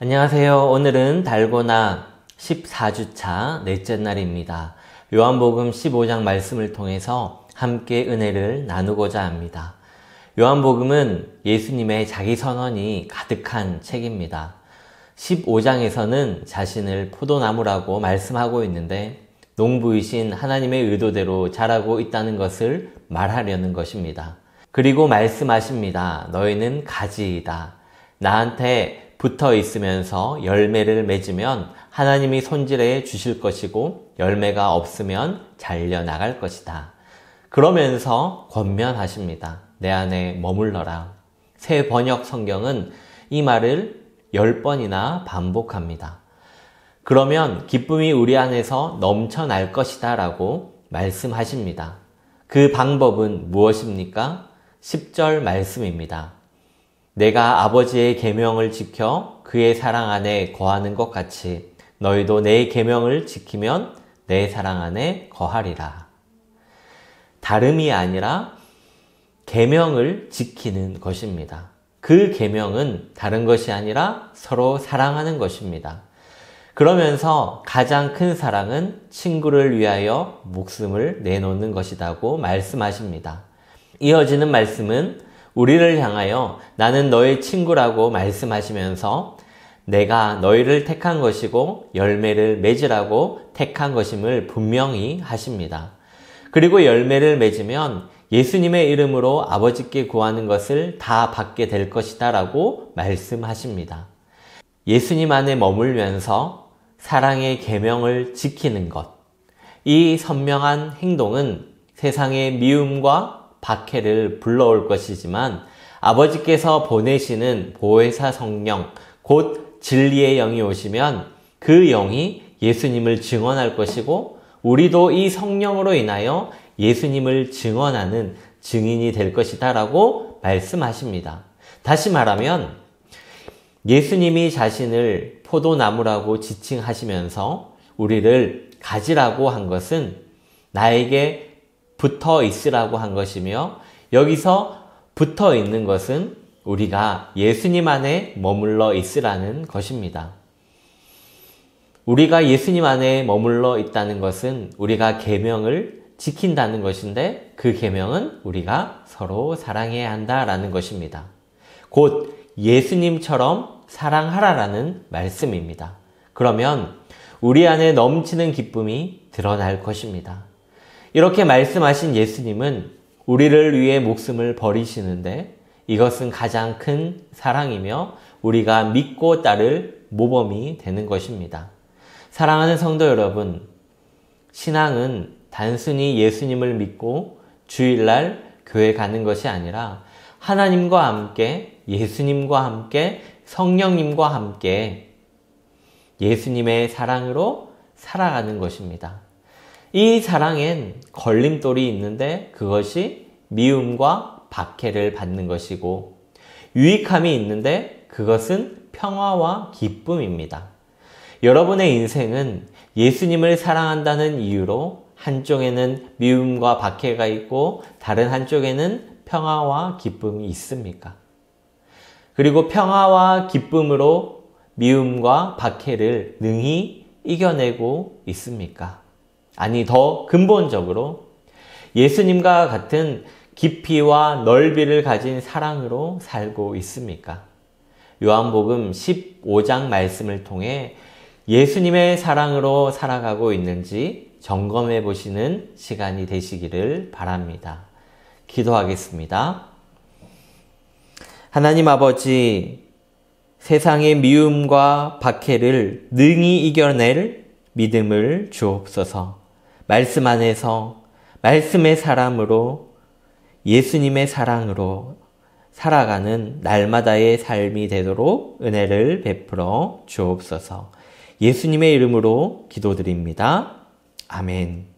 안녕하세요. 오늘은 달고나 14주차 넷째 날입니다. 요한복음 15장 말씀을 통해서 함께 은혜를 나누고자 합니다. 요한복음은 예수님의 자기 선언이 가득한 책입니다. 15장에서는 자신을 포도나무라고 말씀하고 있는데 농부이신 하나님의 의도대로 자라고 있다는 것을 말하려는 것입니다. 그리고 말씀하십니다. 너희는 가지이다. 나한테 붙어 있으면서 열매를 맺으면 하나님이 손질해 주실 것이고 열매가 없으면 잘려 나갈 것이다. 그러면서 권면하십니다. 내 안에 머물러라. 새 번역 성경은 이 말을 열 번이나 반복합니다. 그러면 기쁨이 우리 안에서 넘쳐날 것이다 라고 말씀하십니다. 그 방법은 무엇입니까? 10절 말씀입니다. 내가 아버지의 계명을 지켜 그의 사랑 안에 거하는 것 같이 너희도 내 계명을 지키면 내 사랑 안에 거하리라. 다름이 아니라 계명을 지키는 것입니다. 그 계명은 다른 것이 아니라 서로 사랑하는 것입니다. 그러면서 가장 큰 사랑은 친구를 위하여 목숨을 내놓는 것이다고 말씀하십니다. 이어지는 말씀은 우리를 향하여 나는 너의 친구라고 말씀하시면서 내가 너희를 택한 것이고 열매를 맺으라고 택한 것임을 분명히 하십니다. 그리고 열매를 맺으면 예수님의 이름으로 아버지께 구하는 것을 다 받게 될 것이다 라고 말씀하십니다. 예수님 안에 머물면서 사랑의 계명을 지키는 것. 이 선명한 행동은 세상의 미움과 박해를 불러올 것이지만 아버지께서 보내시는 보혜사 성령, 곧 진리의 영이 오시면 그 영이 예수님을 증언할 것이고 우리도 이 성령으로 인하여 예수님을 증언하는 증인이 될 것이다 라고 말씀하십니다. 다시 말하면 예수님이 자신을 포도나무라고 지칭하시면서 우리를 가지라고 한 것은 나에게 붙어 있으라고 한 것이며 여기서 붙어 있는 것은 우리가 예수님 안에 머물러 있으라는 것입니다. 우리가 예수님 안에 머물러 있다는 것은 우리가 계명을 지킨다는 것인데 그 계명은 우리가 서로 사랑해야 한다라는 것입니다. 곧 예수님처럼 사랑하라라는 말씀입니다. 그러면 우리 안에 넘치는 기쁨이 드러날 것입니다. 이렇게 말씀하신 예수님은 우리를 위해 목숨을 버리시는데 이것은 가장 큰 사랑이며 우리가 믿고 따를 모범이 되는 것입니다. 사랑하는 성도 여러분, 신앙은 단순히 예수님을 믿고 주일날 교회 가는 것이 아니라 하나님과 함께 예수님과 함께 성령님과 함께 예수님의 사랑으로 살아가는 것입니다. 이 사랑엔 걸림돌이 있는데 그것이 미움과 박해를 받는 것이고 유익함이 있는데 그것은 평화와 기쁨입니다. 여러분의 인생은 예수님을 사랑한다는 이유로 한쪽에는 미움과 박해가 있고 다른 한쪽에는 평화와 기쁨이 있습니까? 그리고 평화와 기쁨으로 미움과 박해를 능히 이겨내고 있습니까? 아니 더 근본적으로 예수님과 같은 깊이와 넓이를 가진 사랑으로 살고 있습니까? 요한복음 15장 말씀을 통해 예수님의 사랑으로 살아가고 있는지 점검해 보시는 시간이 되시기를 바랍니다. 기도하겠습니다. 하나님 아버지, 세상의 미움과 박해를 능히 이겨낼 믿음을 주옵소서. 말씀 안에서 말씀의 사람으로 예수님의 사랑으로 살아가는 날마다의 삶이 되도록 은혜를 베풀어 주옵소서. 예수님의 이름으로 기도드립니다. 아멘.